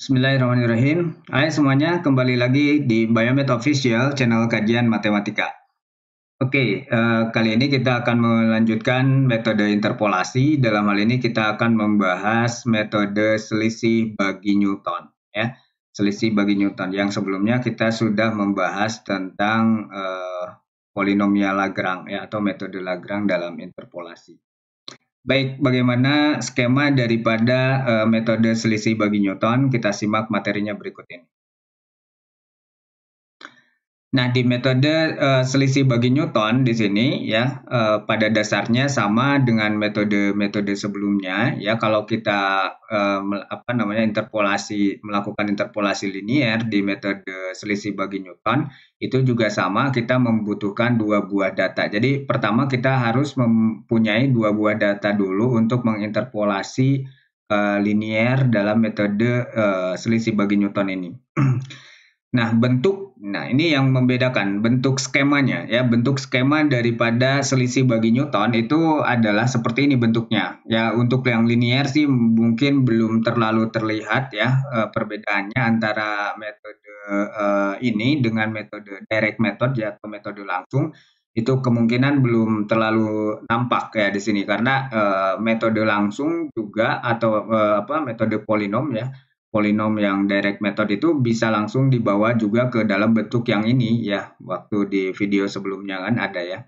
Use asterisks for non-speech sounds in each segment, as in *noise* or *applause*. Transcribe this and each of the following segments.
Bismillahirrahmanirrahim. Hai semuanya, kembali lagi di Biomed Official, channel kajian matematika. Oke, eh, kali ini kita akan melanjutkan metode interpolasi. Dalam hal ini kita akan membahas metode selisih bagi Newton. Ya, selisih bagi Newton. Yang sebelumnya kita sudah membahas tentang eh, polinomial Lagrang ya, atau metode Lagrang dalam interpolasi. Baik, bagaimana skema daripada uh, metode selisih bagi Newton? Kita simak materinya berikut ini. Nah, di metode uh, selisih bagi Newton di sini ya uh, pada dasarnya sama dengan metode-metode sebelumnya ya kalau kita uh, apa namanya interpolasi melakukan interpolasi linier di metode selisih bagi Newton itu juga sama kita membutuhkan dua buah data. Jadi pertama kita harus mempunyai dua buah data dulu untuk menginterpolasi uh, linier dalam metode uh, selisih bagi Newton ini. *clears throat* Nah, bentuk nah ini yang membedakan bentuk skemanya ya. Bentuk skema daripada selisih bagi Newton itu adalah seperti ini bentuknya. Ya, untuk yang linier sih mungkin belum terlalu terlihat ya eh, perbedaannya antara metode uh, ini dengan metode direct method ya atau metode langsung itu kemungkinan belum terlalu nampak ya di sini karena uh, metode langsung juga atau uh, apa metode polinom ya polinom yang direct method itu bisa langsung dibawa juga ke dalam bentuk yang ini ya waktu di video sebelumnya kan ada ya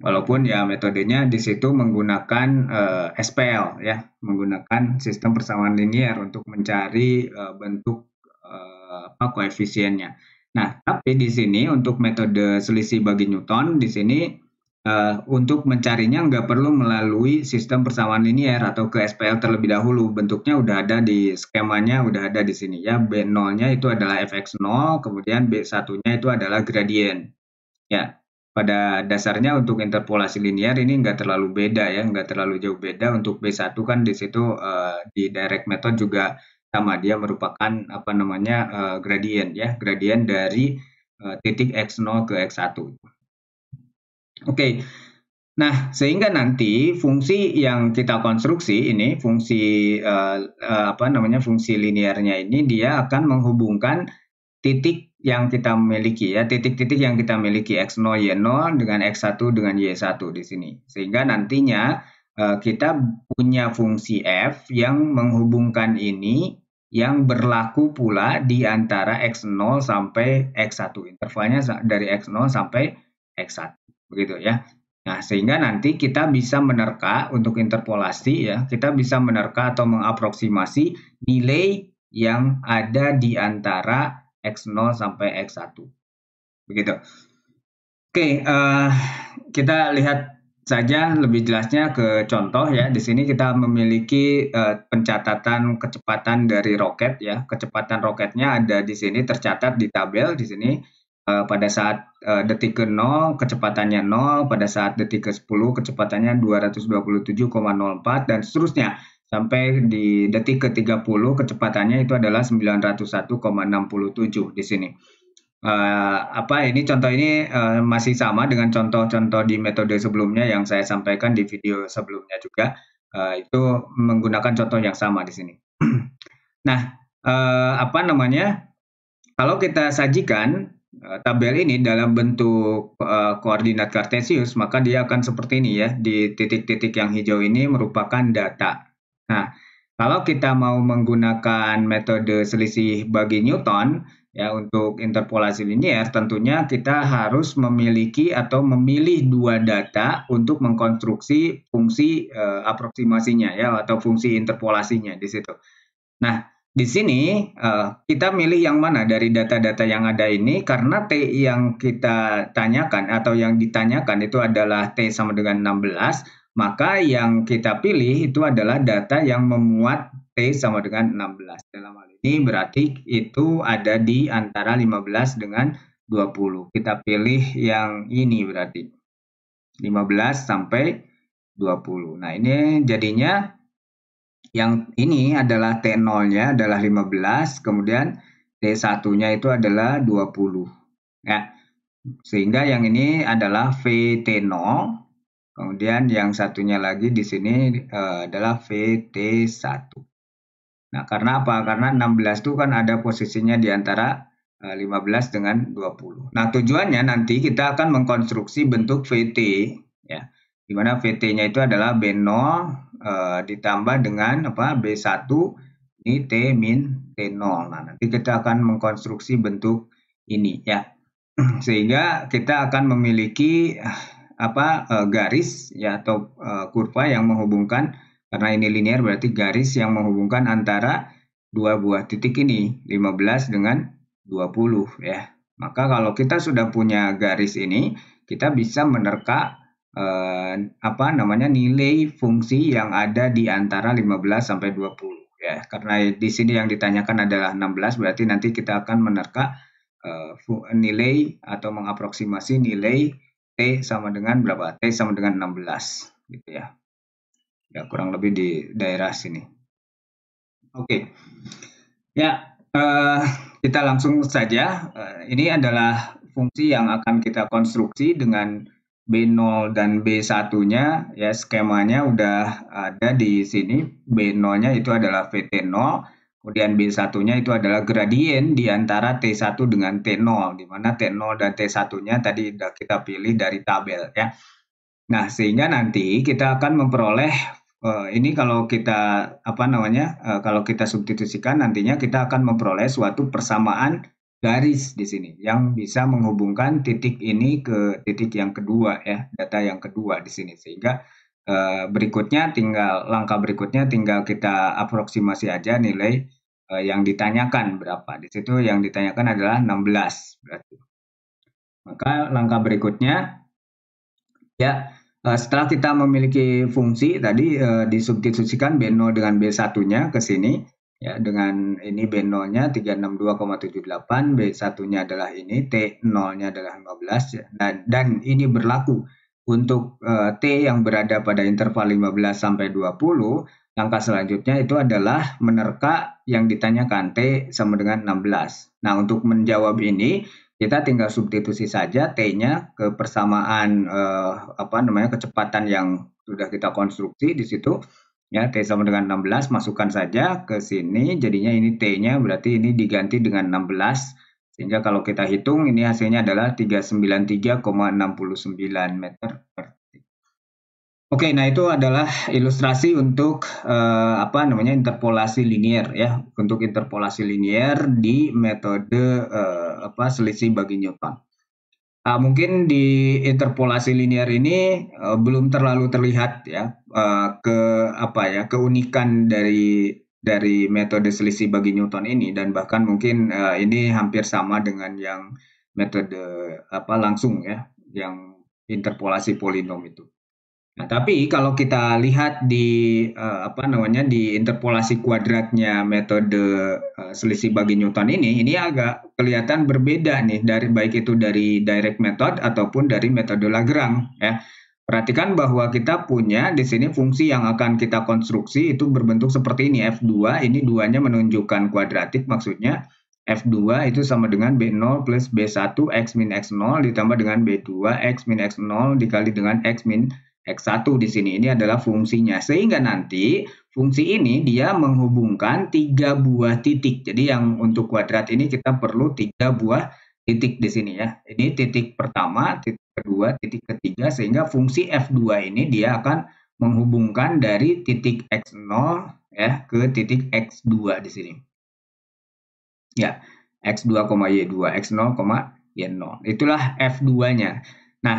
walaupun ya metodenya di situ menggunakan uh, eh, SPL ya menggunakan sistem persamaan linier untuk mencari uh, bentuk uh, koefisiennya nah tapi di sini untuk metode selisih bagi Newton di sini Uh, untuk mencarinya nggak perlu melalui sistem persamaan linier atau ke SPL terlebih dahulu. Bentuknya udah ada di skemanya, udah ada di sini ya. B0-nya itu adalah fx0, kemudian B1-nya itu adalah gradien. Ya, pada dasarnya untuk interpolasi linear ini nggak terlalu beda ya, nggak terlalu jauh beda. Untuk B1 kan di situ uh, di direct method juga sama dia merupakan apa namanya uh, eh, gradien ya, gradien dari titik x0 ke x1. Oke. Okay. Nah, sehingga nanti fungsi yang kita konstruksi ini, fungsi uh, uh, apa namanya, fungsi linearnya ini dia akan menghubungkan titik yang kita miliki ya, titik-titik yang kita miliki x0 y0 dengan x1 dengan y1 di sini. Sehingga nantinya uh, kita punya fungsi f yang menghubungkan ini yang berlaku pula di antara x0 sampai x1 intervalnya dari x0 sampai x1 begitu ya. Nah, sehingga nanti kita bisa menerka untuk interpolasi ya, kita bisa menerka atau mengaproksimasi nilai yang ada di antara X0 sampai X1. Begitu. Oke, uh, kita lihat saja lebih jelasnya ke contoh ya. Di sini kita memiliki uh, pencatatan kecepatan dari roket ya. Kecepatan roketnya ada di sini tercatat di tabel di sini Eh, pada saat uh, detik ke 0 kecepatannya 0, pada saat detik ke 10 kecepatannya 227,04 dan seterusnya sampai di detik ke 30 kecepatannya itu adalah 901,67 di sini. Uh, apa ini contoh ini uh, masih sama dengan contoh-contoh di metode sebelumnya yang saya sampaikan di video sebelumnya juga uh, itu menggunakan contoh yang sama di sini. *clears throat* nah, uh, apa namanya? Kalau kita sajikan Eh, tabel ini dalam bentuk uh, koordinat kartesius, maka dia akan seperti ini ya. Di titik-titik yang hijau ini merupakan data. Nah, kalau kita mau menggunakan metode selisih bagi Newton ya untuk interpolasi linier, tentunya kita harus memiliki atau memilih dua data untuk mengkonstruksi fungsi uh, eh, aproksimasinya ya atau fungsi interpolasinya di situ. Nah, di sini uh, kita milih yang mana dari data-data yang ada ini karena T yang kita tanyakan atau yang ditanyakan itu adalah T sama dengan 16, maka yang kita pilih itu adalah data yang memuat T sama dengan 16. Dalam hal ini berarti itu ada di antara 15 dengan 20. Kita pilih yang ini berarti 15 sampai 20. Nah, ini jadinya yang ini adalah T0-nya adalah 15, kemudian T1-nya itu adalah 20. Ya. Sehingga yang ini adalah VT0, kemudian yang satunya lagi di sini uh, adalah VT1. Nah, karena apa? Karena 16 itu kan ada posisinya di antara 15 eh, dengan 20. Nah, tujuannya nanti kita akan mengkonstruksi bentuk VT ya. dimana VT-nya itu adalah B0 e, ditambah dengan apa B1 ini T min T0. Nah, nanti kita akan mengkonstruksi bentuk ini ya. *clears throat* Sehingga kita akan memiliki eh, apa e, garis ya atau e, kurva yang menghubungkan karena ini linear berarti garis yang menghubungkan antara dua buah titik ini 15 dengan 20 ya. Maka kalau kita sudah punya garis ini, kita bisa menerka eh, apa namanya nilai fungsi yang ada di antara 15 sampai 20 ya. Karena di sini yang ditanyakan adalah 16 berarti nanti kita akan menerka eh, nilai atau mengaproksimasi nilai T sama dengan berapa? T sama dengan 16 gitu ya. Ya kurang lebih di daerah sini. Oke. Okay. Ya, eh, kita langsung saja. Eh, ini adalah fungsi yang akan kita konstruksi dengan B0 dan B1-nya ya skemanya udah ada di sini. B0-nya itu adalah VT0, kemudian B1-nya itu adalah gradien di antara T1 dengan T0 di mana T0 dan T1-nya tadi udah kita pilih dari tabel ya. Nah, sehingga nanti kita akan memperoleh eh, ini kalau kita apa namanya? Eh, kalau kita substitusikan nantinya kita akan memperoleh suatu persamaan garis di sini yang bisa menghubungkan titik ini ke titik yang kedua ya data yang kedua di sini sehingga eh, berikutnya tinggal langkah berikutnya tinggal kita aproksimasi aja nilai eh, yang ditanyakan berapa di situ yang ditanyakan adalah 16 berarti maka langkah berikutnya ya eh, setelah kita memiliki fungsi tadi e, disubstitusikan B0 dengan B1-nya ke sini ya dengan ini B0-nya 362,78, B1-nya adalah ini, T0-nya adalah 15 ya. dan nah, dan ini berlaku untuk uh, T yang berada pada interval 15 sampai 20, langkah selanjutnya itu adalah menerka yang ditanyakan T sama dengan 16. Nah, untuk menjawab ini kita tinggal substitusi saja T-nya ke persamaan eh, apa namanya kecepatan yang sudah kita konstruksi di situ Ya, T sama dengan 16, masukkan saja ke sini, jadinya ini T-nya berarti ini diganti dengan 16, sehingga kalau kita hitung ini hasilnya adalah 393,69 meter per Oke, nah itu adalah ilustrasi untuk eh, apa namanya interpolasi linier ya, untuk interpolasi linier di metode eh, apa selisih bagi Newton. Nah, mungkin di interpolasi linear ini uh, belum terlalu terlihat ya uh, ke apa ya keunikan dari dari metode selisih bagi Newton ini dan bahkan mungkin uh, ini hampir sama dengan yang metode apa langsung ya yang interpolasi polinom itu. Nah, tapi kalau kita lihat di uh, apa namanya di interpolasi kuadratnya metode uh, selisih bagi Newton ini, ini agak kelihatan berbeda nih dari baik itu dari direct method ataupun dari metode Lagrange ya. Perhatikan bahwa kita punya di sini fungsi yang akan kita konstruksi itu berbentuk seperti ini F2, ini duanya menunjukkan kuadratik maksudnya F2 itu sama dengan B0 plus B1 X min X0 ditambah dengan B2 X min X0 dikali dengan X min X1 di sini ini adalah fungsinya. Sehingga nanti fungsi ini dia menghubungkan tiga buah titik. Jadi yang untuk kuadrat ini kita perlu tiga buah titik di sini ya. Ini titik pertama, titik kedua, titik ketiga sehingga fungsi F2 ini dia akan menghubungkan dari titik X0 ya ke titik X2 di sini. Ya, X2, Y2, X0, Y0. Itulah F2-nya. Nah,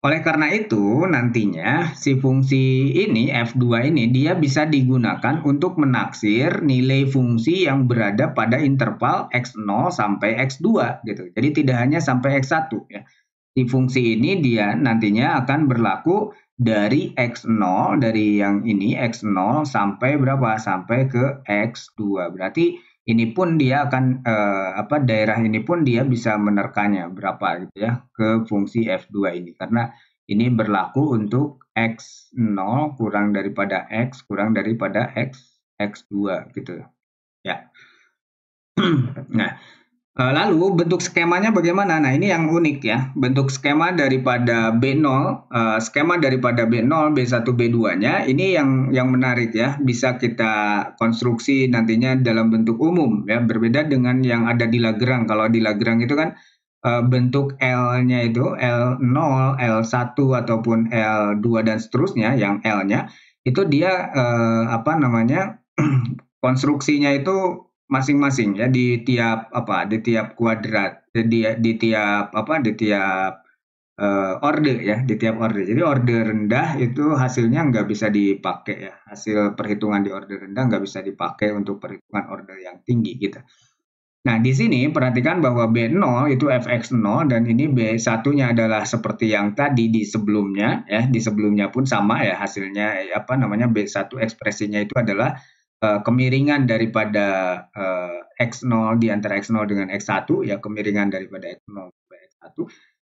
oleh karena itu, nantinya si fungsi ini f2 ini dia bisa digunakan untuk menaksir nilai fungsi yang berada pada interval x0 sampai x2 gitu. Jadi tidak hanya sampai x1 ya. Si fungsi ini dia nantinya akan berlaku dari x0 dari yang ini x0 sampai berapa? Sampai ke x2. Berarti ini pun dia akan eh, apa daerah ini pun dia bisa menerkannya berapa gitu ya ke fungsi f2 ini karena ini berlaku untuk x0 kurang daripada x kurang daripada x x2 gitu ya. *clears throat* nah, Eh, lalu bentuk skemanya bagaimana? Nah, ini yang unik ya. Bentuk skema daripada B0, eh, skema daripada B0, B1, B2-nya ini yang yang menarik ya. Bisa kita konstruksi nantinya dalam bentuk umum ya, berbeda dengan yang ada di Lagrang. Kalau di Lagrang itu kan eh, bentuk L-nya itu L0, L1 ataupun L2 dan seterusnya yang L-nya itu dia apa namanya? *clears throat* konstruksinya itu masing-masing ya di tiap apa di tiap kuadrat di di tiap apa di tiap uh, eh, order ya di tiap order jadi order rendah itu hasilnya nggak bisa dipakai ya hasil perhitungan di order rendah nggak bisa dipakai untuk perhitungan order yang tinggi gitu nah di sini perhatikan bahwa B0 itu fx0 dan ini B1 nya adalah seperti yang tadi di sebelumnya ya di sebelumnya pun sama ya hasilnya eh, apa namanya B1 ekspresinya itu adalah Eh, kemiringan daripada uh, eh, X0 di antara X0 dengan X1 ya kemiringan daripada X0 ke X1.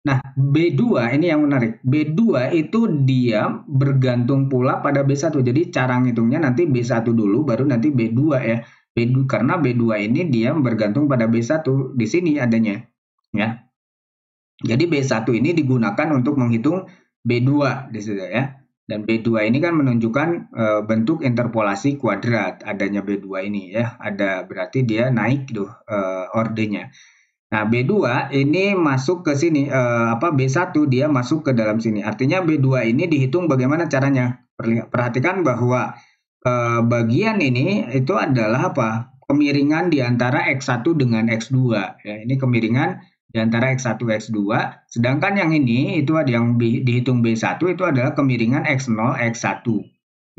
Nah, B2 ini yang menarik. B2 itu dia bergantung pula pada B1. Jadi cara ngitungnya nanti B1 dulu baru nanti B2 ya. B2 karena B2 ini dia bergantung pada B1 di sini adanya ya. Jadi B1 ini digunakan untuk menghitung B2 di situ ya. Dan B2 ini kan menunjukkan e, bentuk interpolasi kuadrat adanya B2 ini ya. Ada berarti dia naik tuh e, ordenya. Nah, B2 ini masuk ke sini e, apa B1 dia masuk ke dalam sini. Artinya B2 ini dihitung bagaimana caranya. Perhatikan bahwa e, bagian ini itu adalah apa? kemiringan di antara X1 dengan X2 ya. Ini kemiringan di antara X1, X2. Sedangkan yang ini itu ada yang dihitung B1 itu adalah kemiringan X0, X1.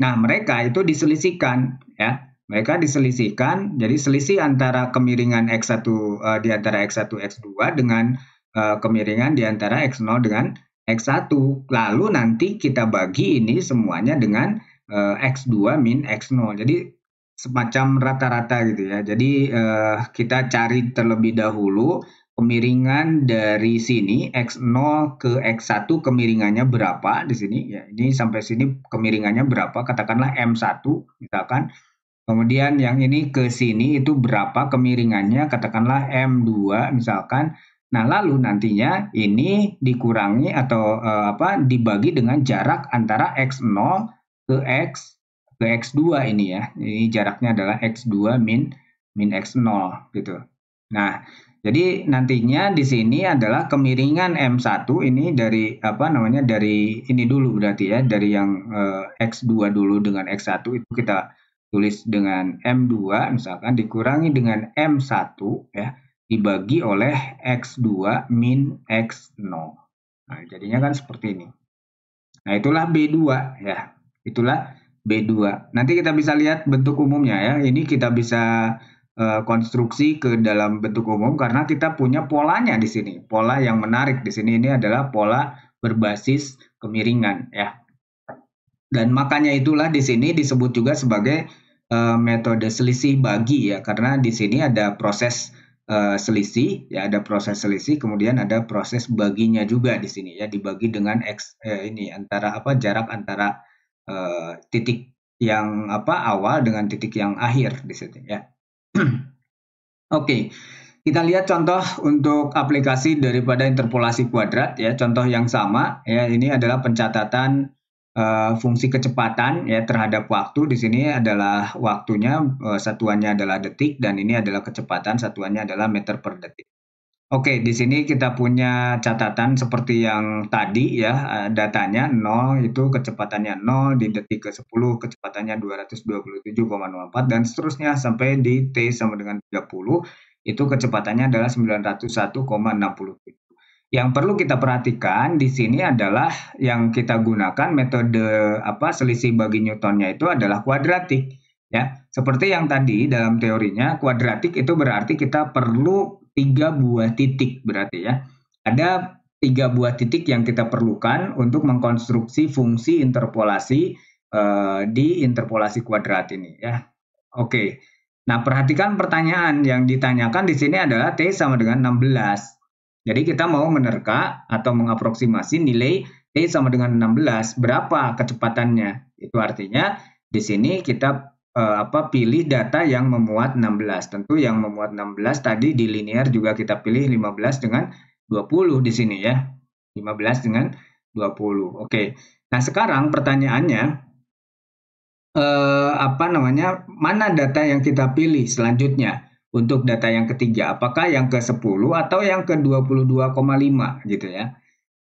Nah, mereka itu diselisihkan ya. Mereka diselisihkan, jadi selisih antara kemiringan X1 uh, eh, di antara X1, X2 dengan uh, kemiringan di antara X0 dengan X1. Lalu nanti kita bagi ini semuanya dengan uh, eh, X2 min X0. Jadi semacam rata-rata gitu ya. Jadi uh, kita cari terlebih dahulu kemiringan dari sini X0 ke X1 kemiringannya berapa di sini ya ini sampai sini kemiringannya berapa katakanlah M1 misalkan kemudian yang ini ke sini itu berapa kemiringannya katakanlah M2 misalkan nah lalu nantinya ini dikurangi atau eh, apa dibagi dengan jarak antara X0 ke X ke X2 ini ya ini jaraknya adalah X2 min min X0 gitu nah jadi nantinya di sini adalah kemiringan M1 ini dari apa namanya dari ini dulu berarti ya dari yang eh, X2 dulu dengan X1 itu kita tulis dengan M2 misalkan dikurangi dengan M1 ya dibagi oleh X2 min X0. Nah, jadinya kan seperti ini. Nah, itulah B2 ya. Itulah B2. Nanti kita bisa lihat bentuk umumnya ya. Ini kita bisa Eh, konstruksi ke dalam bentuk umum karena kita punya polanya di sini. Pola yang menarik di sini ini adalah pola berbasis kemiringan ya. Dan makanya itulah di sini disebut juga sebagai uh, metode selisih bagi ya karena di sini ada proses uh, selisih ya ada proses selisih kemudian ada proses baginya juga di sini ya dibagi dengan x eh, ini antara apa jarak antara uh, titik yang apa awal dengan titik yang akhir di sini ya. *clears throat* Oke, kita lihat contoh untuk aplikasi daripada interpolasi kuadrat ya. Contoh yang sama ya, ini adalah pencatatan uh, fungsi kecepatan ya terhadap waktu. Di sini adalah waktunya uh, satuannya adalah detik dan ini adalah kecepatan satuannya adalah meter per detik. Oke, di sini kita punya catatan seperti yang tadi ya, eh, datanya 0 itu kecepatannya 0, di detik ke-10 kecepatannya 227,04 dan seterusnya sampai di T sama dengan 30, itu kecepatannya adalah 901,67. Yang perlu kita perhatikan di sini adalah yang kita gunakan metode apa selisih bagi Newtonnya itu adalah kuadratik ya. Seperti yang tadi dalam teorinya kuadratik itu berarti kita perlu tiga buah titik berarti ya. Ada tiga buah titik yang kita perlukan untuk mengkonstruksi fungsi interpolasi uh, di interpolasi kuadrat ini ya. Oke. Nah, perhatikan pertanyaan yang ditanyakan di sini adalah T sama dengan 16. Jadi kita mau menerka atau mengaproksimasi nilai T sama dengan 16, berapa kecepatannya? Itu artinya di sini kita uh, apa pilih data yang memuat 16. Tentu yang memuat 16 tadi di linear juga kita pilih 15 dengan 20 di sini ya. 15 dengan 20. Oke. Nah, sekarang pertanyaannya eh, apa namanya? Mana data yang kita pilih selanjutnya? Untuk data yang ketiga, apakah yang ke-10 atau yang ke-22,5 gitu ya.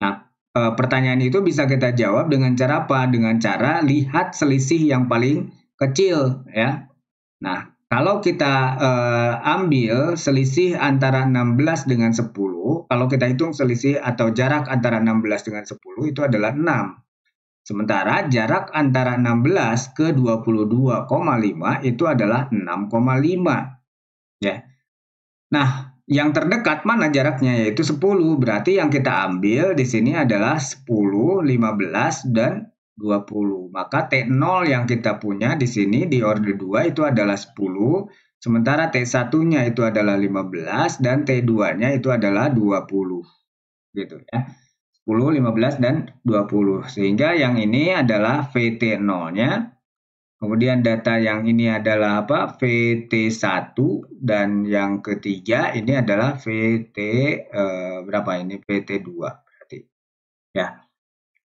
Nah, e, pertanyaan itu bisa kita jawab dengan cara apa? Dengan cara lihat selisih yang paling kecil ya. Nah, kalau kita uh, ambil selisih antara 16 dengan 10, kalau kita hitung selisih atau jarak antara 16 dengan 10 itu adalah 6. Sementara jarak antara 16 ke 22,5 itu adalah 6,5. Ya. Nah, yang terdekat mana jaraknya yaitu 10. Berarti yang kita ambil di sini adalah 10, 15 dan 20. Maka T0 yang kita punya di sini di order 2 itu adalah 10, sementara T1-nya itu adalah 15 dan T2-nya itu adalah 20. Gitu ya. 10, 15 dan 20. Sehingga yang ini adalah VT0-nya. Kemudian data yang ini adalah apa? VT1 dan yang ketiga ini adalah VT eh, berapa ini? VT2 berarti. Ya.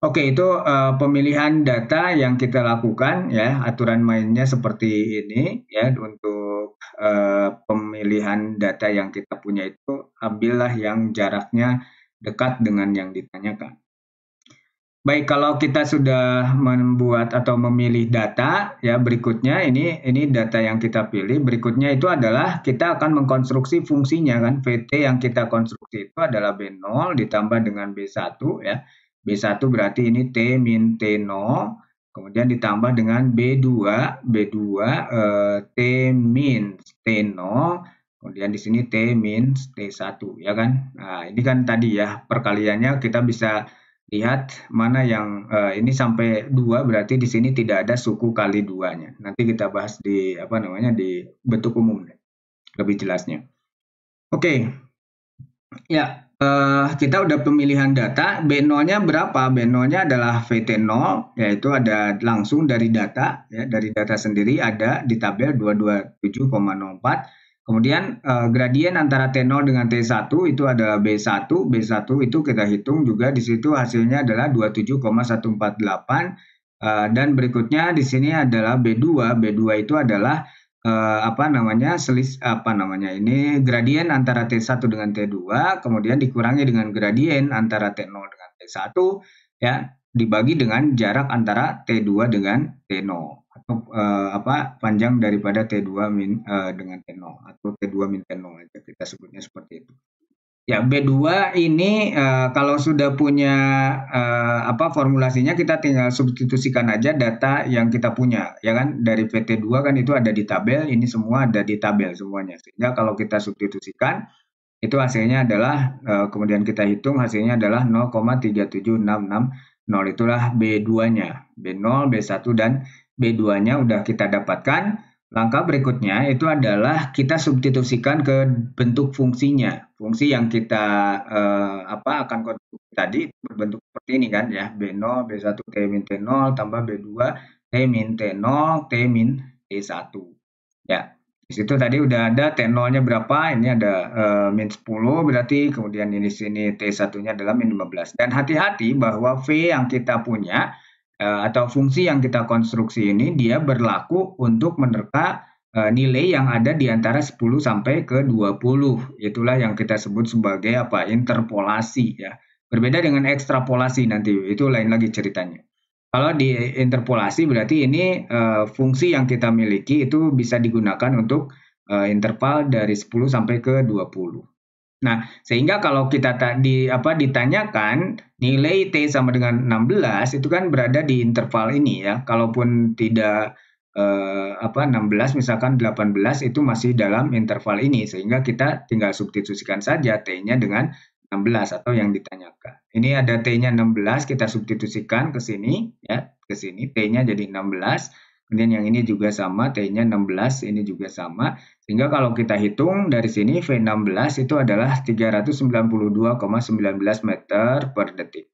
Oke, itu uh, pemilihan data yang kita lakukan ya, aturan mainnya seperti ini ya untuk uh, pemilihan data yang kita punya itu ambillah yang jaraknya dekat dengan yang ditanyakan. Baik, kalau kita sudah membuat atau memilih data ya berikutnya ini ini data yang kita pilih, berikutnya itu adalah kita akan mengkonstruksi fungsinya kan. VT yang kita konstruksi itu adalah B0 ditambah dengan B1 ya B1 berarti ini T min T0, kemudian ditambah dengan B2, B2 eh, T min T0, kemudian di sini T min T1, ya kan? Nah, ini kan tadi ya, perkaliannya kita bisa lihat mana yang eh, ini sampai 2 berarti di sini tidak ada suku kali 2-nya. Nanti kita bahas di apa namanya di bentuk umum lebih jelasnya. Oke. Okay. Ya, uh, kita udah pemilihan data, B0-nya berapa? B0-nya adalah VT0, yaitu ada langsung dari data, ya, dari data sendiri ada di tabel 227,04. Kemudian uh, gradien antara T0 dengan T1 itu adalah B1, B1 itu kita hitung juga di situ hasilnya adalah 27,148. Uh, eh, dan berikutnya di sini adalah B2, B2 itu adalah eh, apa namanya selis apa namanya ini gradien antara T1 dengan T2 kemudian dikurangi dengan gradien antara T0 dengan T1 ya dibagi dengan jarak antara T2 dengan T0 atau eh, apa panjang daripada T2 min eh, dengan T0 atau T2 min T0 kita sebutnya seperti itu. Ya, B2 ini uh, kalau sudah punya uh, apa formulasinya kita tinggal substitusikan aja data yang kita punya, ya kan? Dari PT2 kan itu ada di tabel, ini semua ada di tabel semuanya. Sehingga kalau kita substitusikan itu hasilnya adalah uh, kemudian kita hitung hasilnya adalah 0,37660 itulah B2-nya. B0, B1 dan B2-nya udah kita dapatkan Langkah berikutnya itu adalah kita substitusikan ke bentuk fungsinya. Fungsi yang kita eh, apa akan konstruksi tadi berbentuk seperti ini kan ya. B0, B1, T min T0 tambah B2, T min T0, T min T1. Ya, di situ tadi udah ada T0-nya berapa, ini ada eh, min 10 berarti kemudian ini sini T1-nya adalah min 15. Dan hati-hati bahwa V yang kita punya Eh, atau fungsi yang kita konstruksi ini dia berlaku untuk menerka eh, nilai yang ada di antara 10 sampai ke 20. Itulah yang kita sebut sebagai apa? interpolasi ya. Berbeda dengan ekstrapolasi nanti itu lain lagi ceritanya. Kalau di interpolasi berarti ini eh, fungsi yang kita miliki itu bisa digunakan untuk interval dari 10 sampai ke 20. Nah, sehingga kalau kita di apa ditanyakan nilai T sama dengan 16 itu kan berada di interval ini ya. Kalaupun tidak eh, apa 16 misalkan 18 itu masih dalam interval ini sehingga kita tinggal substitusikan saja T-nya dengan 16 atau yang ditanyakan. Ini ada T-nya 16 kita substitusikan ke sini ya, ke sini T-nya jadi 16 Kemudian yang ini juga sama, T-nya 16, ini juga sama. Sehingga kalau kita hitung dari sini V16 itu adalah 392,19 meter per detik.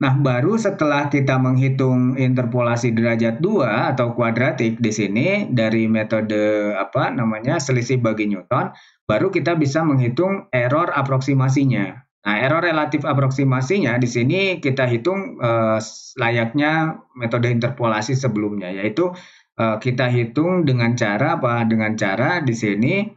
Nah, baru setelah kita menghitung interpolasi derajat 2 atau kuadratik di sini dari metode apa namanya selisih bagi Newton, baru kita bisa menghitung error aproksimasinya. Nah, error relatif aproksimasinya di sini kita hitung eh, layaknya metode interpolasi sebelumnya, yaitu eh, kita hitung dengan cara apa? Dengan cara di sini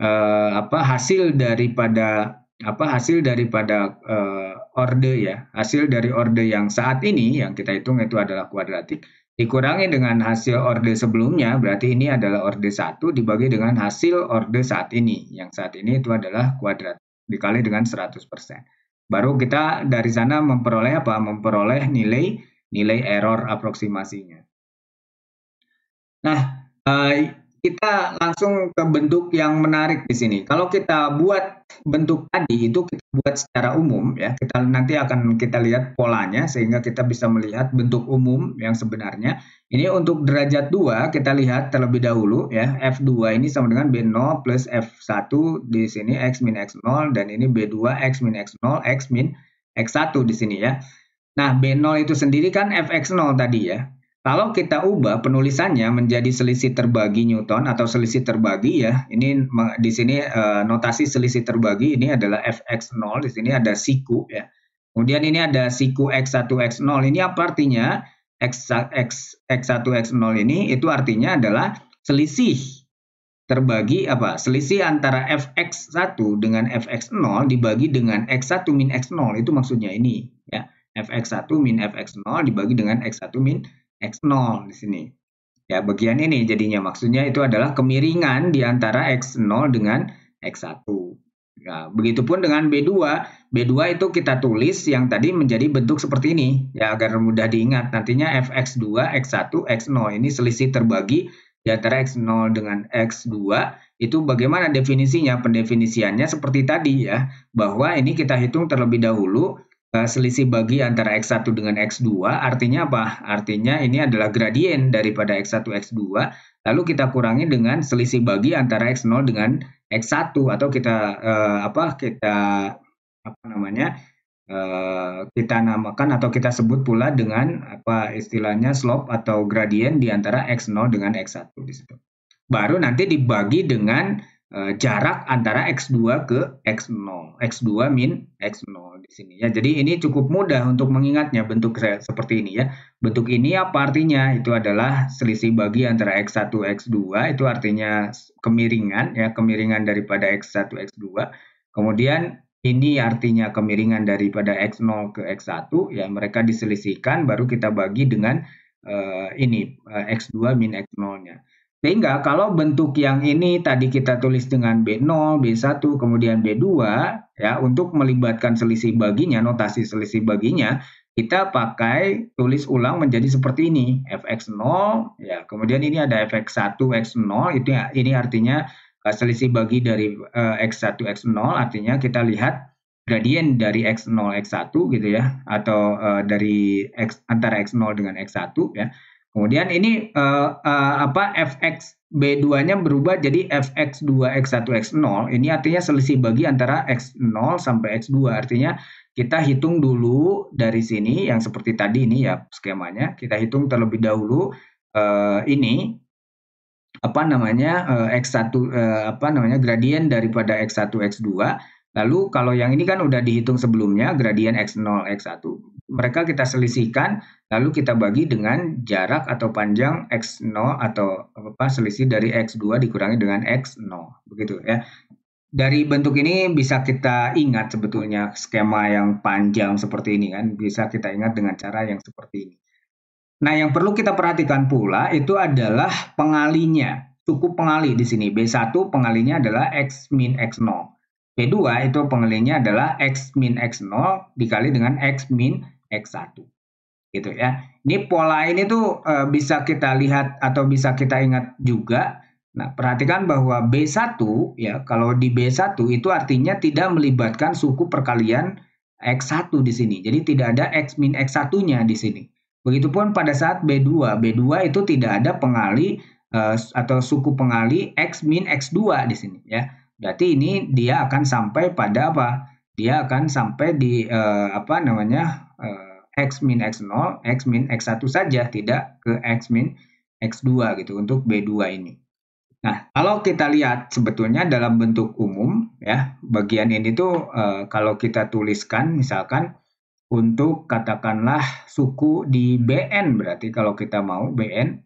eh, apa hasil daripada apa hasil daripada eh, orde ya, hasil dari orde yang saat ini yang kita hitung itu adalah kuadratik dikurangi dengan hasil orde sebelumnya berarti ini adalah orde satu dibagi dengan hasil orde saat ini yang saat ini itu adalah kuadrat dikali dengan 100%. Baru kita dari sana memperoleh apa? Memperoleh nilai nilai error aproksimasinya. Nah, eh, kita langsung ke bentuk yang menarik di sini. Kalau kita buat bentuk tadi itu kita buat secara umum ya, kita nanti akan kita lihat polanya sehingga kita bisa melihat bentuk umum yang sebenarnya. Ini untuk derajat 2 kita lihat terlebih dahulu ya, F2 ini sama dengan B0 plus F1 di sini X min X0 dan ini B2 X min X0 X min X1 di sini ya. Nah, B0 itu sendiri kan Fx0 tadi ya. Kalau kita ubah penulisannya menjadi selisih terbagi Newton atau selisih terbagi ya, ini di sini eh, notasi selisih terbagi ini adalah fx0, di sini ada siku ya. Kemudian ini ada siku x1 x0. Ini apa artinya? X, x, x1 x0 ini itu artinya adalah selisih terbagi apa? Selisih antara fx1 dengan fx0 dibagi dengan x1 min x0 itu maksudnya ini ya. fx1 min fx0 dibagi dengan x1 min X0 di sini. Ya, bagian ini jadinya maksudnya itu adalah kemiringan di antara X0 dengan X1. Ya, begitupun dengan B2. B2 itu kita tulis yang tadi menjadi bentuk seperti ini ya agar mudah diingat. Nantinya fx2, x1, x0 ini selisih terbagi di antara x0 dengan x2 itu bagaimana definisinya? Pendefinisiannya seperti tadi ya, bahwa ini kita hitung terlebih dahulu Eh, selisih bagi antara X1 dengan X2 artinya apa? Artinya ini adalah gradien daripada X1, X2 lalu kita kurangi dengan selisih bagi antara X0 dengan X1 atau kita eh, apa kita apa namanya eh, kita namakan atau kita sebut pula dengan apa istilahnya slope atau gradien di antara X0 dengan X1 di situ. Baru nanti dibagi dengan Eh, jarak antara X2 ke X0. X2 min X0 di sini ya. Jadi ini cukup mudah untuk mengingatnya bentuk seperti ini ya. Bentuk ini apa artinya? Itu adalah selisih bagi antara X1 X2 itu artinya kemiringan ya, kemiringan daripada X1 X2. Kemudian ini artinya kemiringan daripada X0 ke X1 ya mereka diselisihkan baru kita bagi dengan uh, ini uh, eh, X2 min X0-nya. Sehingga kalau bentuk yang ini tadi kita tulis dengan B0, B1, kemudian B2, ya untuk melibatkan selisih baginya, notasi selisih baginya, kita pakai tulis ulang menjadi seperti ini, fx0, ya kemudian ini ada fx1, x0, itu ya, ini artinya eh, selisih bagi dari uh, x1, x0, artinya kita lihat gradien dari x0, x1 gitu ya, atau uh, dari x antara x0 dengan x1 ya Kemudian ini uh, uh, apa fx B2-nya berubah jadi fx2 x1 x0. Ini artinya selisih bagi antara x0 sampai x2. Artinya kita hitung dulu dari sini yang seperti tadi ini ya skemanya. Kita hitung terlebih dahulu uh, ini apa namanya uh, x1 uh, apa namanya gradien daripada x1 x2 Lalu kalau yang ini kan udah dihitung sebelumnya gradien X0, X1. Mereka kita selisihkan lalu kita bagi dengan jarak atau panjang X0 atau apa selisih dari X2 dikurangi dengan X0. Begitu ya. Dari bentuk ini bisa kita ingat sebetulnya skema yang panjang seperti ini kan bisa kita ingat dengan cara yang seperti ini. Nah, yang perlu kita perhatikan pula itu adalah pengalinya. Cukup pengali di sini. B1 pengalinya adalah X min X0 P2 itu pengelilingnya adalah X min X0 dikali dengan X min X1. Gitu ya. Ini pola ini tuh e, bisa kita lihat atau bisa kita ingat juga. Nah, perhatikan bahwa B1 ya, kalau di B1 itu artinya tidak melibatkan suku perkalian X1 di sini. Jadi tidak ada X min X1-nya di sini. Begitupun pada saat B2, B2 itu tidak ada pengali e, atau suku pengali X min X2 di sini ya berarti ini dia akan sampai pada apa? Dia akan sampai di uh, apa namanya Uh, x min x0, x min x1 saja, tidak ke x min x2 gitu untuk B2 ini. Nah, kalau kita lihat sebetulnya dalam bentuk umum ya, bagian ini tuh e, kalau kita tuliskan misalkan untuk katakanlah suku di BN berarti kalau kita mau BN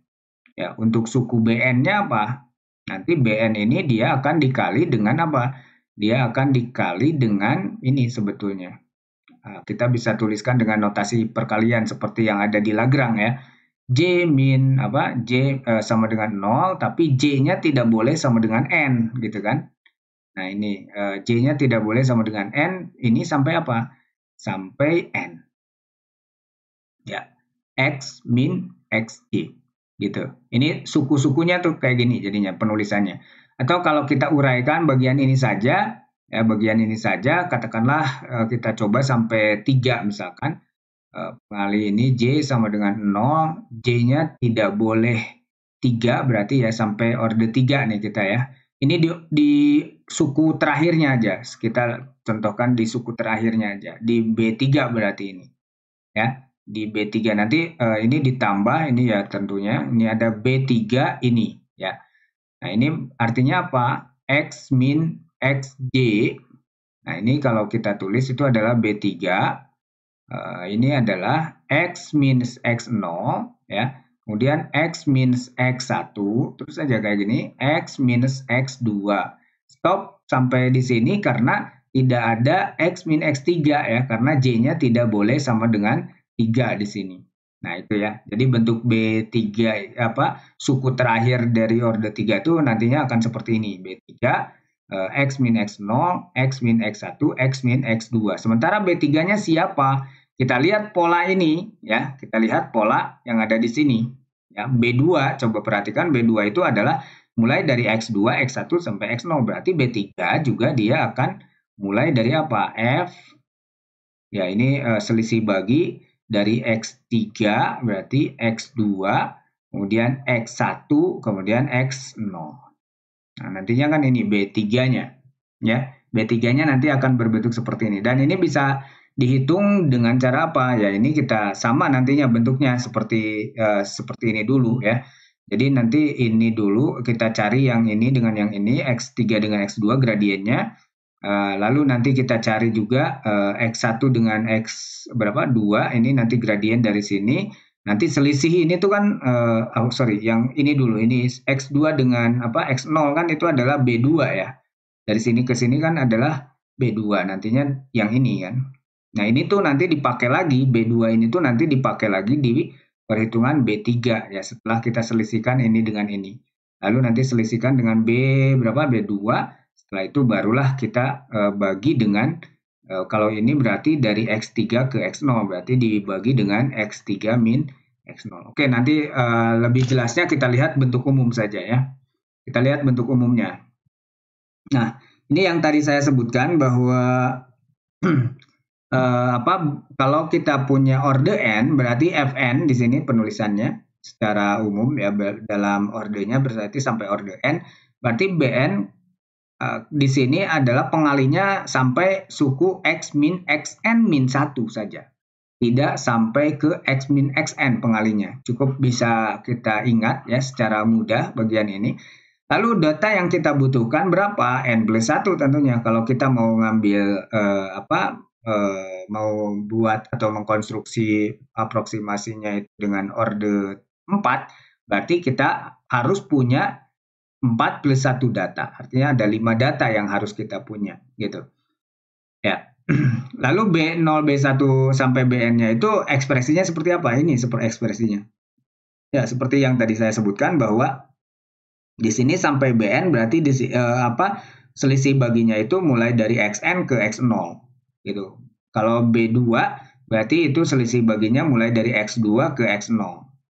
ya untuk suku BN-nya apa? Nanti BN ini dia akan dikali dengan apa? Dia akan dikali dengan ini sebetulnya. Ah, kita bisa tuliskan dengan notasi perkalian seperti yang ada di Lagrang ya. J min apa J eh, sama dengan 0 tapi J-nya tidak boleh sama dengan N gitu kan. Nah ini eh, J-nya tidak boleh sama dengan N ini sampai apa? Sampai N. Ya. X min XJ gitu. Ini suku-sukunya tuh kayak gini jadinya penulisannya. Atau kalau kita uraikan bagian ini saja, ya bagian ini saja, katakanlah eh, kita coba sampai tiga misalkan. Eh, kali ini J sama dengan 0, J-nya tidak boleh tiga berarti ya sampai order tiga nih kita ya. Ini di, di suku terakhirnya aja, kita contohkan di suku terakhirnya aja, di B3 berarti ini. Ya, di B3 nanti uh, ini ditambah ini ya tentunya ini ada B3 ini ya. Nah, ini artinya apa? X min XJ. Nah, ini kalau kita tulis itu adalah B3. Uh, eh, ini adalah X minus X0 ya. Kemudian X minus X1 terus saja kayak gini X minus X2. Stop sampai di sini karena tidak ada X min X3 ya karena J-nya tidak boleh sama dengan 3 di sini. Nah, itu ya. Jadi bentuk B3 apa suku terakhir dari orde 3 itu nantinya akan seperti ini. B3 eh, X min X0, X min X1, X min X2. Sementara B3-nya siapa? Kita lihat pola ini ya. Kita lihat pola yang ada di sini. Ya, B2 coba perhatikan B2 itu adalah mulai dari X2, X1 sampai X0. Berarti B3 juga dia akan mulai dari apa? F ya ini eh, selisih bagi dari X3 berarti X2, kemudian X1, kemudian X0. Nah, nantinya kan ini B3-nya, ya. B3-nya nanti akan berbentuk seperti ini. Dan ini bisa dihitung dengan cara apa? Ya, ini kita sama nantinya bentuknya seperti uh, seperti ini dulu ya. Jadi nanti ini dulu kita cari yang ini dengan yang ini, X3 dengan X2 gradiennya. Eh, lalu nanti kita cari juga uh, eh, X1 dengan X berapa? 2 ini nanti gradien dari sini. Nanti selisih ini tuh kan, uh, oh, sorry, yang ini dulu, ini X2 dengan apa X0 kan itu adalah B2 ya. Dari sini ke sini kan adalah B2 nantinya yang ini kan. Nah ini tuh nanti dipakai lagi, B2 ini tuh nanti dipakai lagi di perhitungan B3 ya setelah kita selisihkan ini dengan ini. Lalu nanti selisihkan dengan B berapa? B2 setelah itu barulah kita eh, bagi dengan eh, kalau ini berarti dari X3 ke X0 berarti dibagi dengan X3 min X0. Oke, nanti eh, lebih jelasnya kita lihat bentuk umum saja ya. Kita lihat bentuk umumnya. Nah, ini yang tadi saya sebutkan bahwa *clears throat* apa kalau kita punya order n berarti fn di sini penulisannya secara umum ya dalam ordernya berarti sampai order n berarti bn Eh, di sini adalah pengalinya sampai suku X min x XN min satu saja. Tidak sampai ke X min x XN pengalinya. Cukup bisa kita ingat ya secara mudah bagian ini. Lalu data yang kita butuhkan berapa? N plus 1 tentunya kalau kita mau ngambil eh, apa eh, mau buat atau mengkonstruksi aproksimasinya itu dengan order 4 berarti kita harus punya 4 plus 1 data. Artinya ada 5 data yang harus kita punya gitu. Ya. *clears throat* Lalu B0, B1 sampai BN-nya itu ekspresinya seperti apa? Ini seperti ekspresinya. Ya, seperti yang tadi saya sebutkan bahwa di sini sampai BN berarti di eh, apa selisih baginya itu mulai dari xn ke x0 gitu. Kalau B2 berarti itu selisih baginya mulai dari x2 ke x0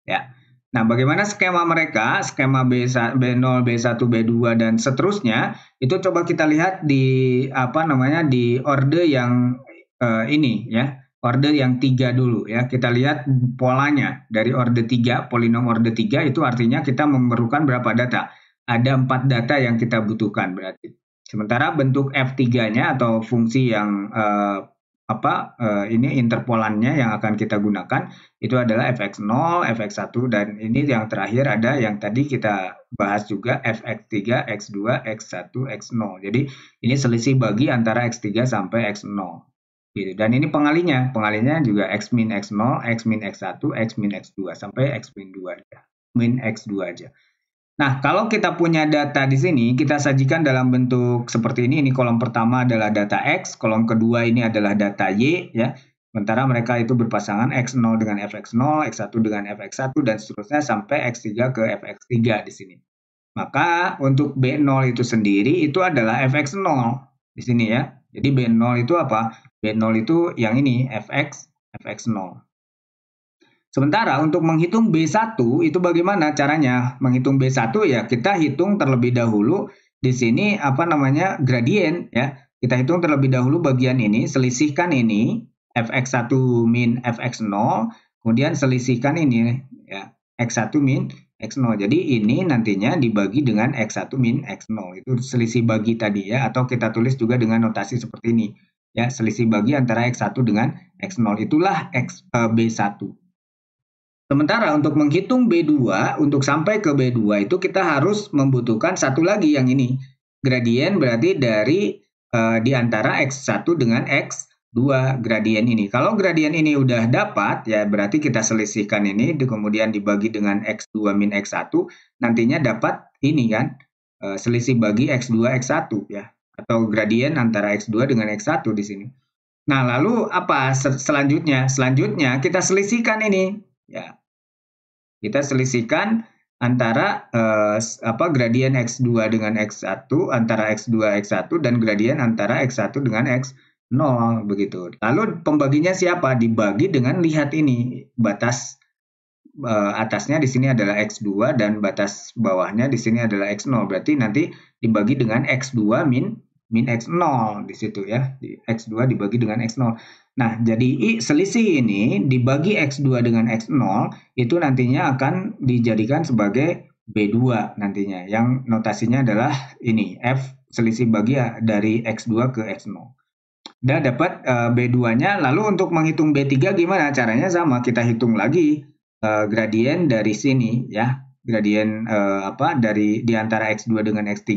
ya. Nah, bagaimana skema mereka, skema B0, B1, B2 dan seterusnya, itu coba kita lihat di apa namanya di orde yang uh, ini ya, orde yang tiga dulu ya. Kita lihat polanya dari orde 3, polinom orde 3 itu artinya kita memerlukan berapa data? Ada empat data yang kita butuhkan berarti. Sementara bentuk F3-nya atau fungsi yang uh, apa uh, ini interpolannya yang akan kita gunakan itu adalah fx0, fx1 dan ini yang terakhir ada yang tadi kita bahas juga fx3, x2, x1, x0. Jadi ini selisih bagi antara x3 sampai x0. Gitu. Dan ini pengalinya, pengalinya juga x min x0, x min x1, x min x2 sampai x min 2 aja. Min x2 aja. Nah, kalau kita punya data di sini, kita sajikan dalam bentuk seperti ini. Ini kolom pertama adalah data X, kolom kedua ini adalah data Y, ya. Sementara mereka itu berpasangan X0 dengan Fx0, X1 dengan Fx1, dan seterusnya sampai X3 ke Fx3 di sini. Maka untuk B0 itu sendiri itu adalah Fx0 di sini ya. Jadi B0 itu apa? B0 itu yang ini, Fx, Fx0. Sementara untuk menghitung B1 itu bagaimana caranya? Menghitung B1 ya kita hitung terlebih dahulu di sini apa namanya gradien ya. Kita hitung terlebih dahulu bagian ini, selisihkan ini fx1 min fx0, kemudian selisihkan ini ya x1 min x0. Jadi ini nantinya dibagi dengan x1 min x0. Itu selisih bagi tadi ya atau kita tulis juga dengan notasi seperti ini. Ya, selisih bagi antara x1 dengan x0 itulah x e, eh, b1. Sementara untuk menghitung B2, untuk sampai ke B2 itu kita harus membutuhkan satu lagi yang ini. Gradien berarti dari e, di antara X1 dengan X2 gradien ini. Kalau gradien ini udah dapat, ya berarti kita selisihkan ini, di, kemudian dibagi dengan X2 min X1, nantinya dapat ini kan, e, selisih bagi X2, X1 ya. Atau gradien antara X2 dengan X1 di sini. Nah, lalu apa selanjutnya? Selanjutnya kita selisihkan ini ya kita selisihkan antara eh, apa gradien x2 dengan x1 antara x2 x1 dan gradien antara x1 dengan x0 begitu. Lalu pembaginya siapa? Dibagi dengan lihat ini batas eh, atasnya di sini adalah x2 dan batas bawahnya di sini adalah x0. Berarti nanti dibagi dengan x2 min min x0 di situ ya. Di x2 dibagi dengan x0. Nah, jadi I selisih ini dibagi X2 dengan X0 itu nantinya akan dijadikan sebagai B2 nantinya. Yang notasinya adalah ini, F selisih bagi dari X2 ke X0. Dan dapat eh, B2-nya, lalu untuk menghitung B3 gimana? Caranya sama, kita hitung lagi eh, gradien dari sini ya. Gradien eh, apa dari di antara X2 dengan X3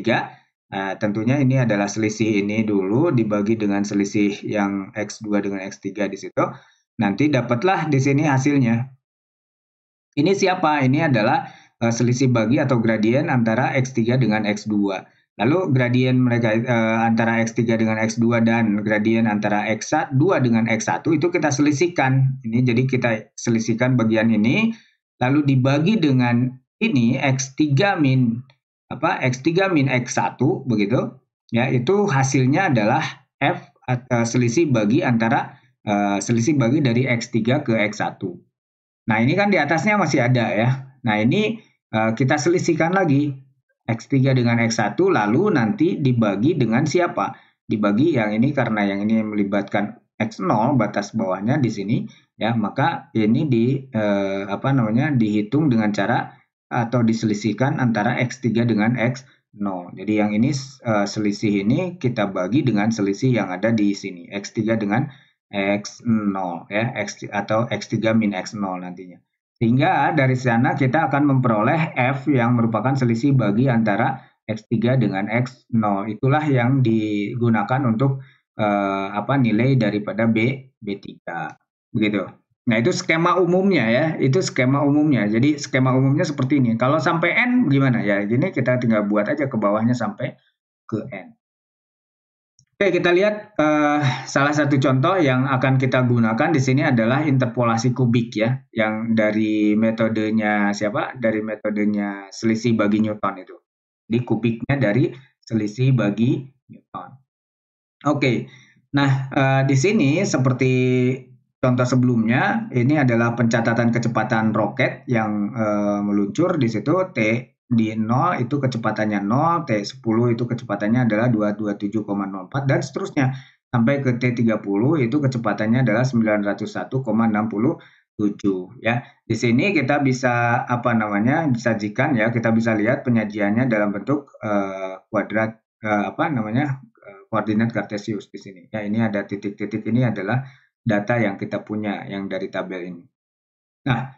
Nah, tentunya ini adalah selisih ini dulu dibagi dengan selisih yang X2 dengan X3 di situ. Nanti dapatlah di sini hasilnya. Ini siapa? Ini adalah eh, selisih bagi atau gradien antara X3 dengan X2. Lalu gradien mereka uh, antara X3 dengan X2 dan gradien antara X2 dengan X1 itu kita selisihkan. Ini jadi kita selisihkan bagian ini lalu dibagi dengan ini X3 min apa X3 min X1 begitu ya itu hasilnya adalah F atau selisih bagi antara uh, selisih bagi dari X3 ke X1. Nah ini kan di atasnya masih ada ya. Nah ini uh, kita selisihkan lagi X3 dengan X1 lalu nanti dibagi dengan siapa? Dibagi yang ini karena yang ini melibatkan X0 batas bawahnya di sini ya maka ini di eh, apa namanya dihitung dengan cara atau diselisihkan antara X3 dengan X0. Jadi yang ini eh, selisih ini kita bagi dengan selisih yang ada di sini. X3 dengan X0 ya, X atau X3 min X0 nantinya. Sehingga dari sana kita akan memperoleh F yang merupakan selisih bagi antara X3 dengan X0. Itulah yang digunakan untuk eh, apa nilai daripada B B3. Begitu. Nah, itu skema umumnya ya. Itu skema umumnya. Jadi skema umumnya seperti ini. Kalau sampai N gimana ya? Ini kita tinggal buat aja ke bawahnya sampai ke N. Oke, kita lihat uh, salah satu contoh yang akan kita gunakan di sini adalah interpolasi kubik ya, yang dari metodenya siapa? Dari metodenya selisih bagi Newton itu. di kubiknya dari selisih bagi Newton. Oke. Nah, eh, di sini seperti contoh sebelumnya ini adalah pencatatan kecepatan roket yang e, meluncur di situ T di 0 itu kecepatannya 0, T10 itu kecepatannya adalah 227,04 dan seterusnya sampai ke T30 itu kecepatannya adalah 901,67 ya. Di sini kita bisa apa namanya? disajikan ya, kita bisa lihat penyajiannya dalam bentuk e, kuadrat e, apa namanya? koordinat kartesius di sini. Ya, ini ada titik-titik ini adalah data yang kita punya yang dari tabel ini. Nah,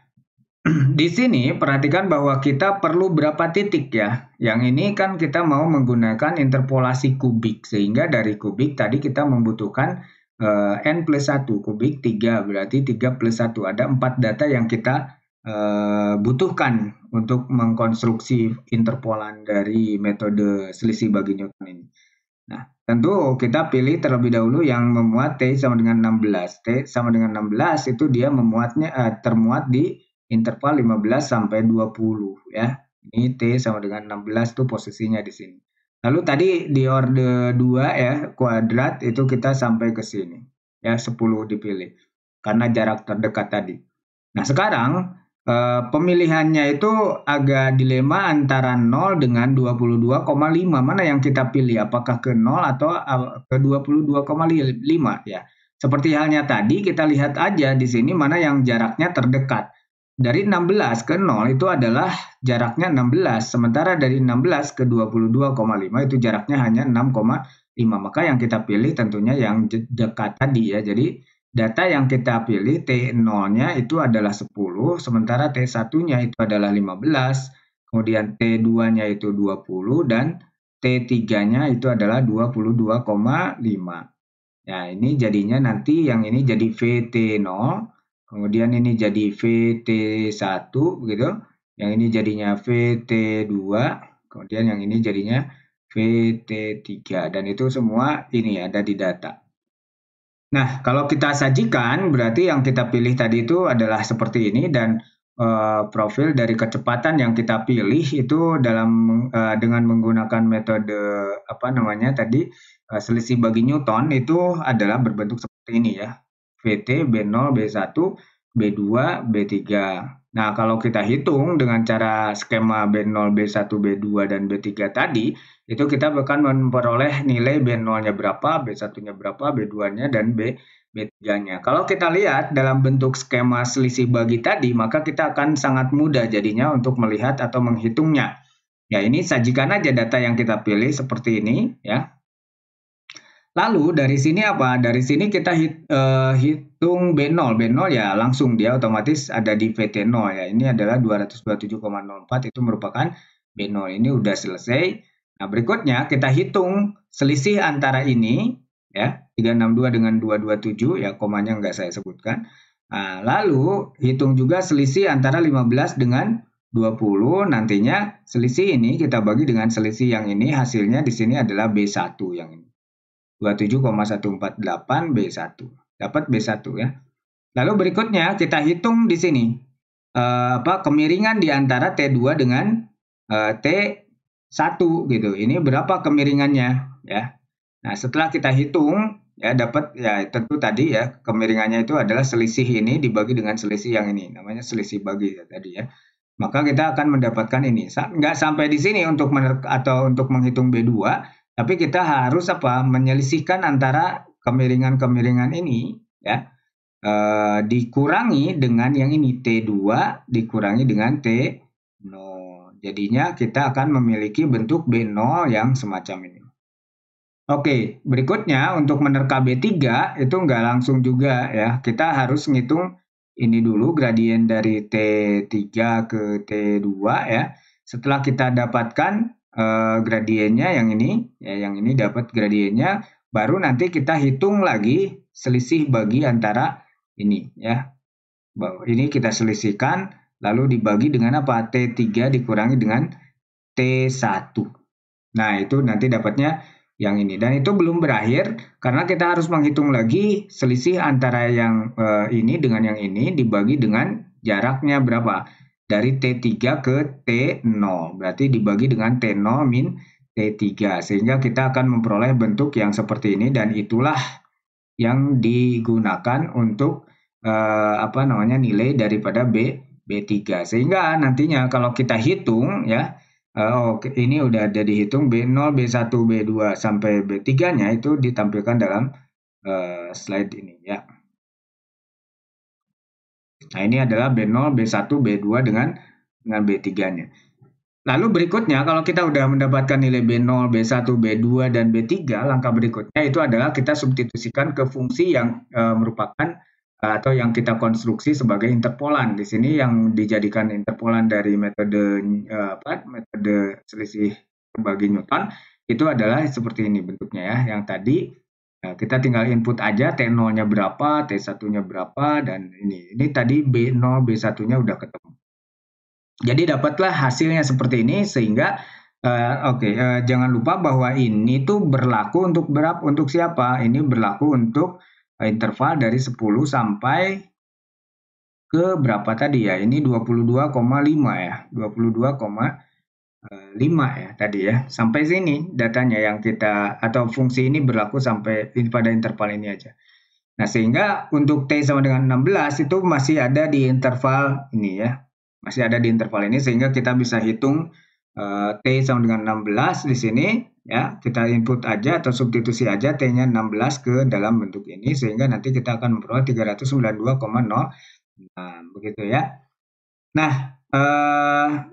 *clears throat* di sini perhatikan bahwa kita perlu berapa titik ya. Yang ini kan kita mau menggunakan interpolasi kubik. Sehingga dari kubik tadi kita membutuhkan uh, N plus 1 kubik 3. Berarti 3 plus 1. Ada empat data yang kita uh, butuhkan untuk mengkonstruksi interpolan dari metode selisih bagi Newton ini. Nah, tentu kita pilih terlebih dahulu yang memuat T sama dengan 16. T sama dengan 16 itu dia memuatnya eh, termuat di interval 15 sampai 20 ya. Ini T sama dengan 16 tuh posisinya di sini. Lalu tadi di order 2 ya, kuadrat itu kita sampai ke sini. Ya, 10 dipilih. Karena jarak terdekat tadi. Nah, sekarang Eh, pemilihannya itu agak dilema antara 0 dengan 22,5. Mana yang kita pilih? Apakah ke 0 atau ke 22,5 ya? Seperti halnya tadi kita lihat aja di sini mana yang jaraknya terdekat. Dari 16 ke 0 itu adalah jaraknya 16, sementara dari 16 ke 22,5 itu jaraknya hanya 6,5. Maka yang kita pilih tentunya yang dekat tadi ya. Jadi data yang kita pilih T0-nya itu adalah 10 sementara T1-nya itu adalah 15, kemudian T2-nya itu 20, dan T3-nya itu adalah 22,5. Nah, ya, ini jadinya nanti yang ini jadi VT0, kemudian ini jadi VT1, begitu. Yang ini jadinya VT2, kemudian yang ini jadinya VT3, dan itu semua ini ya, ada di data. Nah, kalau kita sajikan berarti yang kita pilih tadi itu adalah seperti ini dan e, profil dari kecepatan yang kita pilih itu dalam e, dengan menggunakan metode apa namanya tadi e, selisih bagi Newton itu adalah berbentuk seperti ini ya. VT B0 B1 B2 B3 Nah, kalau kita hitung dengan cara skema B0, B1, B2, dan B3 tadi, itu kita akan memperoleh nilai B0-nya berapa, B1-nya berapa, B2-nya, dan B, B3-nya. Kalau kita lihat dalam bentuk skema selisih bagi tadi, maka kita akan sangat mudah jadinya untuk melihat atau menghitungnya. Ya, ini sajikan aja data yang kita pilih seperti ini, ya. Lalu dari sini apa? Dari sini kita hit, uh, hitung B0. B0 ya langsung dia otomatis ada di VT0 ya. Ini adalah 227,04 itu merupakan B0. Ini udah selesai. Nah, berikutnya kita hitung selisih antara ini ya, 362 dengan 227 ya, komanya nggak saya sebutkan. Nah, lalu hitung juga selisih antara 15 dengan 20 nantinya selisih ini kita bagi dengan selisih yang ini hasilnya di sini adalah B1 yang ini. 27,148 B1. Dapat B1 ya. Lalu berikutnya kita hitung di sini. Uh, apa kemiringan di antara T2 dengan uh, eh, T1 gitu. Ini berapa kemiringannya ya. Nah, setelah kita hitung ya dapat ya tentu tadi ya kemiringannya itu adalah selisih ini dibagi dengan selisih yang ini namanya selisih bagi ya, tadi ya maka kita akan mendapatkan ini nggak sampai di sini untuk atau untuk menghitung B2 tapi kita harus apa? Menyelisihkan antara kemiringan-kemiringan ini, ya. E, dikurangi dengan yang ini T2 dikurangi dengan T0. Jadinya kita akan memiliki bentuk B0 yang semacam ini. Oke, berikutnya untuk menerka B3 itu nggak langsung juga ya. Kita harus ngitung ini dulu gradien dari T3 ke T2 ya. Setelah kita dapatkan eh, gradiennya yang ini, ya, yang ini dapat gradiennya, baru nanti kita hitung lagi selisih bagi antara ini ya. Ini kita selisihkan lalu dibagi dengan apa? T3 dikurangi dengan T1. Nah, itu nanti dapatnya yang ini dan itu belum berakhir karena kita harus menghitung lagi selisih antara yang eh, ini dengan yang ini dibagi dengan jaraknya berapa dari T3 ke T0. Berarti dibagi dengan T0 min T3. Sehingga kita akan memperoleh bentuk yang seperti ini dan itulah yang digunakan untuk eh, apa namanya nilai daripada B B3. Sehingga nantinya kalau kita hitung ya Oh, ini udah ada dihitung B0, B1, B2 sampai B3-nya itu ditampilkan dalam uh, slide ini ya. Nah, ini adalah B0, B1, B2 dengan dengan B3-nya. Lalu berikutnya, kalau kita sudah mendapatkan nilai B0, B1, B2, dan B3, langkah berikutnya itu adalah kita substitusikan ke fungsi yang e, merupakan e, atau yang kita konstruksi sebagai interpolan. Di sini yang dijadikan interpolan dari metode e, apa, metode selisih bagi Newton, itu adalah seperti ini bentuknya ya, yang tadi Nah, kita tinggal input aja T0-nya berapa, T1-nya berapa, dan ini. Ini tadi B0, B1-nya udah ketemu. Jadi dapatlah hasilnya seperti ini sehingga uh, oke okay, uh, eh, jangan lupa bahwa ini tuh berlaku untuk berapa untuk siapa? Ini berlaku untuk uh, interval dari 10 sampai ke berapa tadi ya? Ini 22,5 ya. 22, 5 eh, ya tadi ya. Sampai sini datanya yang kita atau fungsi ini berlaku sampai pada interval ini aja. Nah, sehingga untuk T sama dengan 16 itu masih ada di interval ini ya. Masih ada di interval ini sehingga kita bisa hitung uh, T sama dengan 16 di sini ya. Kita input aja atau substitusi aja T-nya 16 ke dalam bentuk ini sehingga nanti kita akan memperoleh 392,0 nah, begitu ya. Nah, uh,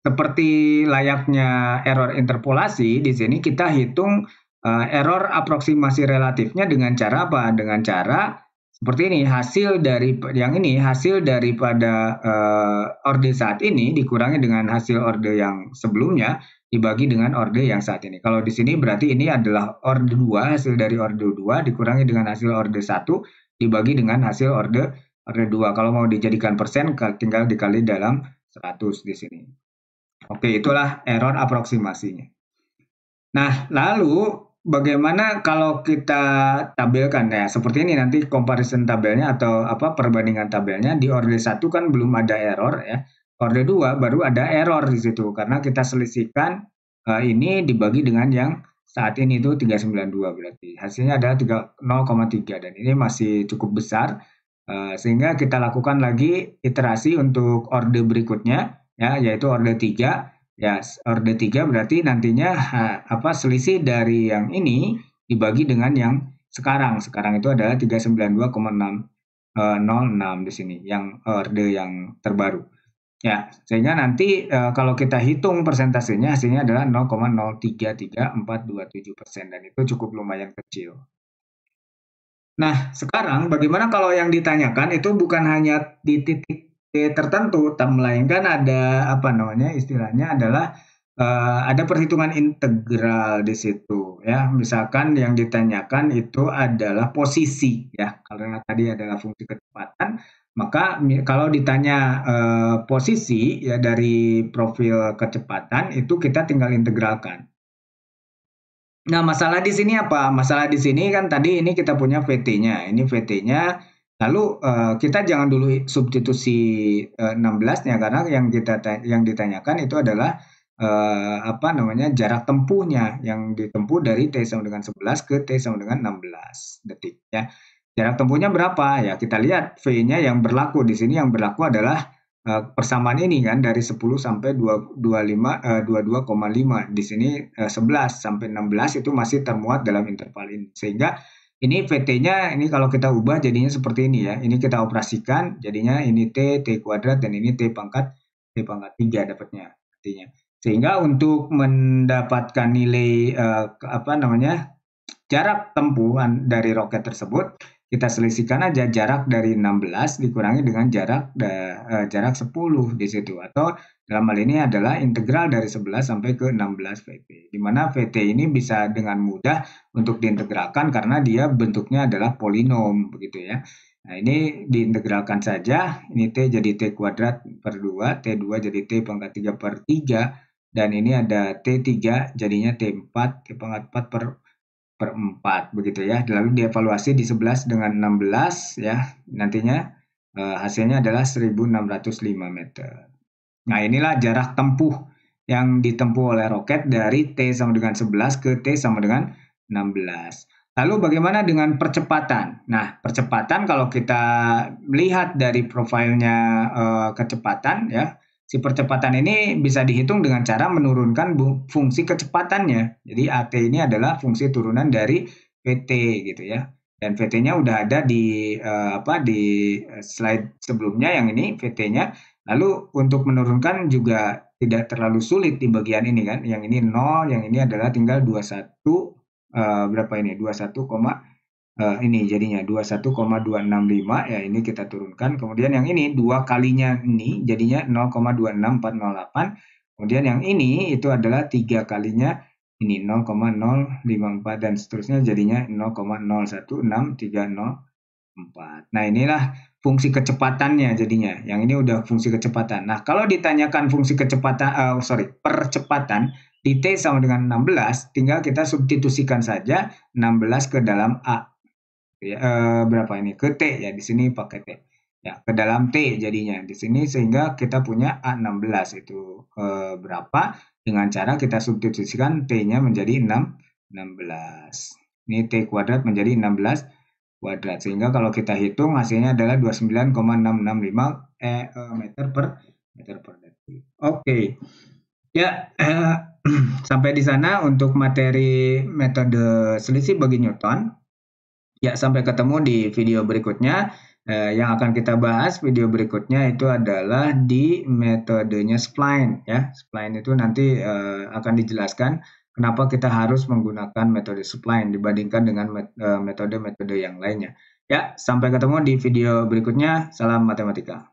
seperti layaknya error interpolasi, di sini kita hitung uh, error aproksimasi relatifnya dengan cara apa? Dengan cara seperti ini, hasil dari yang ini, hasil daripada uh, orde saat ini dikurangi dengan hasil orde yang sebelumnya dibagi dengan orde yang saat ini. Kalau di sini berarti ini adalah orde 2, hasil dari orde 2 dikurangi dengan hasil orde 1 dibagi dengan hasil orde orde 2. Kalau mau dijadikan persen tinggal dikali dalam 100 di sini. Oke, itulah error aproksimasinya. Nah, lalu bagaimana kalau kita tabelkan ya seperti ini nanti comparison tabelnya atau apa perbandingan tabelnya di order 1 kan belum ada error ya. Order 2 baru ada error di situ karena kita selisihkan uh, ini dibagi dengan yang saat ini itu 392 berarti hasilnya ada 0,3 dan ini masih cukup besar uh, sehingga kita lakukan lagi iterasi untuk order berikutnya ya yaitu orde 3 ya orde 3 berarti nantinya ha, apa selisih dari yang ini dibagi dengan yang sekarang sekarang itu adalah 392,606 eh, di sini yang orde yang terbaru ya sehingga nanti eh, kalau kita hitung persentasenya hasilnya adalah 0,033427 persen dan itu cukup lumayan kecil Nah, sekarang bagaimana kalau yang ditanyakan itu bukan hanya di titik tertentu, tak melainkan ada apa namanya istilahnya adalah uh, ada perhitungan integral di situ ya. Misalkan yang ditanyakan itu adalah posisi ya. Karena tadi adalah fungsi kecepatan maka kalau ditanya uh, posisi ya dari profil kecepatan itu kita tinggal integralkan. Nah, masalah di sini apa? Masalah di sini kan tadi ini kita punya VT-nya. Ini VT-nya Lalu uh, kita jangan dulu substitusi uh, eh, 16-nya karena yang kita yang ditanyakan itu adalah uh, apa namanya jarak tempuhnya yang ditempuh dari t sama dengan 11 ke t sama dengan 16 detik ya. Jarak tempuhnya berapa ya kita lihat v-nya yang berlaku di sini yang berlaku adalah uh, persamaan ini kan dari 10 sampai 2, 25 uh, 22,5 di sini uh, 11 sampai 16 itu masih termuat dalam interval ini sehingga ini VT-nya ini kalau kita ubah jadinya seperti ini ya. Ini kita operasikan jadinya ini T, T kuadrat dan ini T pangkat T pangkat 3 dapatnya artinya. Sehingga untuk mendapatkan nilai eh, apa namanya jarak tempuh dari roket tersebut kita selisihkan aja jarak dari 16 dikurangi dengan jarak da, uh, jarak 10 di situ atau dalam hal ini adalah integral dari 11 sampai ke 16 VT. Di mana VT ini bisa dengan mudah untuk diintegralkan karena dia bentuknya adalah polinom begitu ya. Nah, ini diintegralkan saja, ini T jadi T kuadrat per 2, T2 jadi T pangkat 3 per 3, dan ini ada T3 jadinya T4, T pangkat 4 per per 4 begitu ya. Lalu dievaluasi di 11 dengan 16 ya. Nantinya eh, hasilnya adalah 1605 meter. Nah, inilah jarak tempuh yang ditempuh oleh roket dari T sama dengan 11 ke T sama dengan 16. Lalu bagaimana dengan percepatan? Nah, percepatan kalau kita lihat dari profilnya eh, kecepatan ya, Si percepatan ini bisa dihitung dengan cara menurunkan fungsi kecepatannya. Jadi AT ini adalah fungsi turunan dari vt gitu ya. Dan vt nya udah ada di uh, apa di eh, slide sebelumnya yang ini vt nya Lalu untuk menurunkan juga tidak terlalu sulit di bagian ini kan. Yang ini 0, yang ini adalah tinggal 21 uh, eh, berapa ini? 21, uh, ini jadinya 21,265 ya ini kita turunkan kemudian yang ini dua kalinya ini jadinya 0,26408 kemudian yang ini itu adalah tiga kalinya ini 0,054 dan seterusnya jadinya 0,016304 nah inilah fungsi kecepatannya jadinya yang ini udah fungsi kecepatan nah kalau ditanyakan fungsi kecepatan uh, sorry percepatan di T sama dengan 16, tinggal kita substitusikan saja 16 ke dalam A ya, e, berapa ini ke T ya di sini pakai T ya ke dalam T jadinya di sini sehingga kita punya A16 itu eh, berapa dengan cara kita substitusikan T-nya menjadi 6 16 ini T kuadrat menjadi 16 kuadrat sehingga kalau kita hitung hasilnya adalah 29,665 e, e, meter per meter per detik oke okay. ya eh, *clears throat* sampai di sana untuk materi metode selisih bagi Newton Ya, sampai ketemu di video berikutnya. Eh, yang akan kita bahas video berikutnya itu adalah di metodenya spline ya. Spline itu nanti eh, akan dijelaskan kenapa kita harus menggunakan metode spline dibandingkan dengan eh, metode-metode yang lainnya. Ya, sampai ketemu di video berikutnya. Salam matematika.